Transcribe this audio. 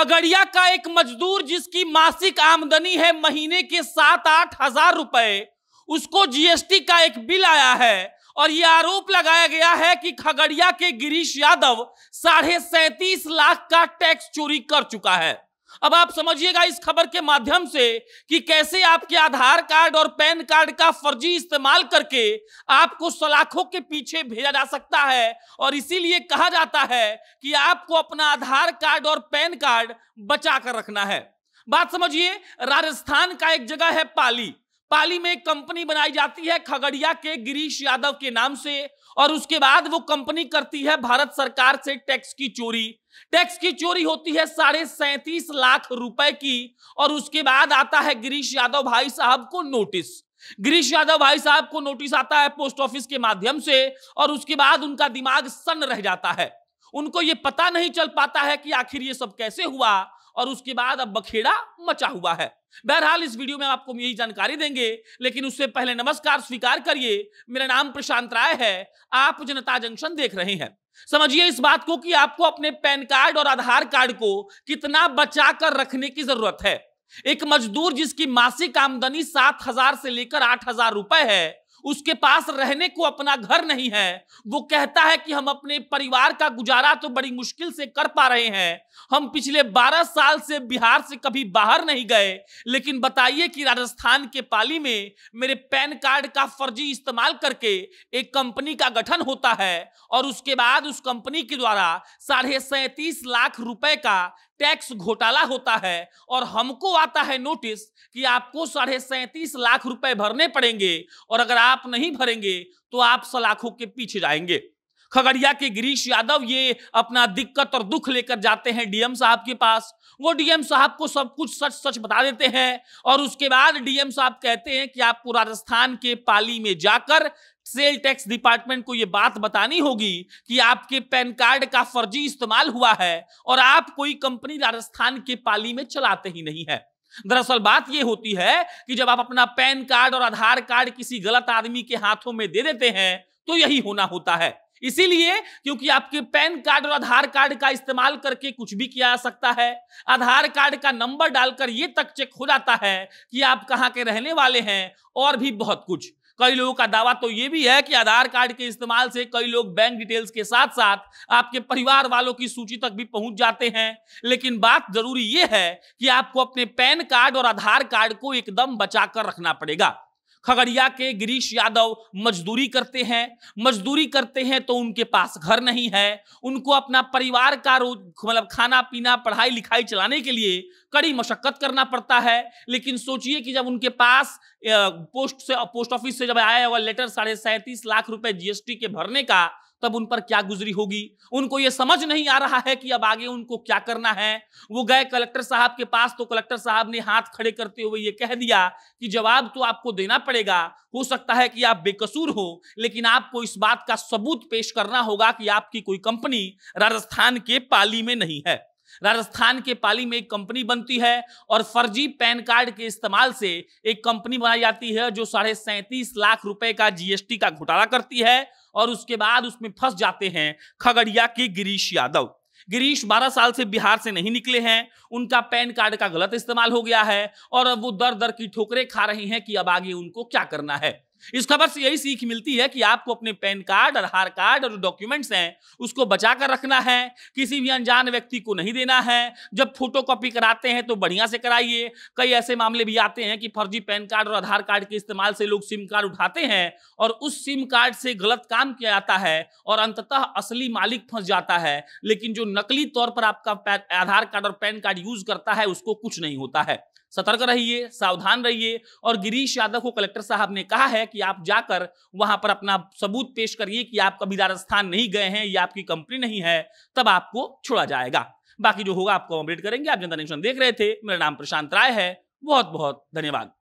खगड़िया का एक मजदूर जिसकी मासिक आमदनी है महीने के सात आठ हजार रुपए उसको जीएसटी का एक बिल आया है और ये आरोप लगाया गया है कि खगड़िया के गिरीश यादव साढ़े सैतीस लाख का टैक्स चोरी कर चुका है अब आप समझिएगा इस खबर के माध्यम से कि कैसे आपके आधार कार्ड और पैन कार्ड का फर्जी इस्तेमाल करके आपको सलाखों के पीछे भेजा जा सकता है और इसीलिए कहा जाता है कि आपको अपना आधार कार्ड और पैन कार्ड बचा कर रखना है बात समझिए राजस्थान का एक जगह है पाली पाली में एक कंपनी बनाई जाती है खगड़िया के गिरीश यादव के नाम से और उसके बाद वो कंपनी करती है भारत सरकार से टैक्स की चोरी टैक्स की चोरी होती है साढ़े सैतीस लाख रुपए की और उसके बाद आता है गिरीश यादव भाई साहब को नोटिस गिरीश यादव भाई साहब को नोटिस आता है पोस्ट ऑफिस के माध्यम से और उसके बाद उनका दिमाग सन्न रह जाता है उनको ये पता नहीं चल पाता है कि आखिर ये सब कैसे हुआ और उसके बाद अब बखेड़ा मचा हुआ है बहरहाल इस वीडियो में आपको यही जानकारी देंगे लेकिन उससे पहले नमस्कार स्वीकार करिए मेरा नाम प्रशांत राय है आप जनता जंक्शन देख रहे हैं समझिए इस बात को कि आपको अपने पैन कार्ड और आधार कार्ड को कितना बचा कर रखने की जरूरत है एक मजदूर जिसकी मासिक आमदनी सात हजार से लेकर आठ हजार रुपए है उसके पास रहने को अपना घर नहीं है वो कहता है कि हम अपने परिवार का गुजारा तो बड़ी मुश्किल से कर पा रहे हैं हम पिछले 12 साल से बिहार से कभी बाहर नहीं गए लेकिन बताइए कि राजस्थान के पाली में मेरे पैन कार्ड का फर्जी इस्तेमाल करके एक कंपनी का गठन होता है और उसके बाद उस कंपनी के द्वारा साढ़े सैंतीस लाख रुपए का टैक्स घोटाला होता है और हमको आता है नोटिस कि आपको साढ़े सैंतीस लाख रुपए भरने पड़ेंगे और अगर आप आप नहीं भरेंगे तो आप सलाखों के पीछे जाएंगे खगड़िया के गिरीश यादव ये अपना दिक्कत और दुख लेकर जाते हैं डीएम साहब के पास वो डीएम साहब को सब कुछ सच सच बता देते हैं और उसके बाद डीएम साहब कहते हैं कि आपको राजस्थान के पाली में जाकर सेल टैक्स डिपार्टमेंट को यह बात बतानी होगी कि आपके पैन कार्ड का फर्जी इस्तेमाल हुआ है और आप कोई कंपनी राजस्थान के पाली में चलाते ही नहीं है दरअसल बात यह होती है कि जब आप अपना पैन कार्ड और आधार कार्ड किसी गलत आदमी के हाथों में दे देते हैं तो यही होना होता है इसीलिए क्योंकि आपके पैन कार्ड और आधार कार्ड का इस्तेमाल करके कुछ भी किया जा सकता है आधार कार्ड का नंबर डालकर यह तक चेक हो जाता है कि आप कहां के रहने वाले हैं और भी बहुत कुछ कई लोगों का दावा तो ये भी है कि आधार कार्ड के इस्तेमाल से कई लोग बैंक डिटेल्स के साथ साथ आपके परिवार वालों की सूची तक भी पहुंच जाते हैं लेकिन बात जरूरी ये है कि आपको अपने पैन कार्ड और आधार कार्ड को एकदम कर रखना पड़ेगा खगड़िया के गिरीश यादव मजदूरी करते हैं मजदूरी करते हैं तो उनके पास घर नहीं है उनको अपना परिवार का रोज मतलब खाना पीना पढ़ाई लिखाई चलाने के लिए कड़ी मशक्कत करना पड़ता है लेकिन सोचिए कि जब उनके पास पोस्ट से पोस्ट ऑफिस से जब आया हुआ लेटर साढ़े सैंतीस लाख रुपए जीएसटी के भरने का तब उन पर क्या गुजरी होगी उनको ये समझ नहीं आ रहा है कि अब आगे उनको क्या करना है वो गए कलेक्टर साहब के पास तो कलेक्टर साहब ने हाथ खड़े करते हुए ये कह दिया कि जवाब तो आपको देना पड़ेगा हो सकता है कि आप बेकसूर हो लेकिन आपको इस बात का सबूत पेश करना होगा कि आपकी कोई कंपनी राजस्थान के पाली में नहीं है राजस्थान के पाली में एक कंपनी बनती है और फर्जी पैन कार्ड के इस्तेमाल से एक कंपनी बनाई जाती है जो साढ़े सैंतीस लाख रुपए का जीएसटी का घोटाला करती है और उसके बाद उसमें फंस जाते हैं खगड़िया के गिरीश यादव गिरीश 12 साल से बिहार से नहीं निकले हैं उनका पैन कार्ड का गलत इस्तेमाल हो गया है और अब वो दर दर की ठोकरें खा रहे हैं कि अब आगे उनको क्या करना है इस खबर से यही सीख मिलती है कि आपको अपने पैन कार्ड आधार कार्ड और डॉक्यूमेंट्स हैं उसको बचा कर रखना है किसी भी अनजान व्यक्ति को नहीं देना है जब फोटो कॉपी कराते हैं तो बढ़िया से कराइए कई ऐसे मामले भी आते हैं कि फर्जी पैन कार्ड और आधार कार्ड के इस्तेमाल से लोग सिम कार्ड उठाते हैं और उस सिम कार्ड से गलत काम किया जाता है और अंततः असली मालिक फंस जाता है लेकिन जो नकली तौर पर आपका आधार कार्ड और पैन कार्ड यूज करता है उसको कुछ नहीं होता है सतर्क रहिए सावधान रहिए और गिरीश यादव को कलेक्टर साहब ने कहा है कि आप जाकर वहां पर अपना सबूत पेश करिए कि आप कभी राजस्थान नहीं गए हैं या आपकी कंपनी नहीं है तब आपको छोड़ा जाएगा बाकी जो होगा आपको अपडेट करेंगे आप जनता नेक्शन देख रहे थे मेरा नाम प्रशांत राय है बहुत बहुत धन्यवाद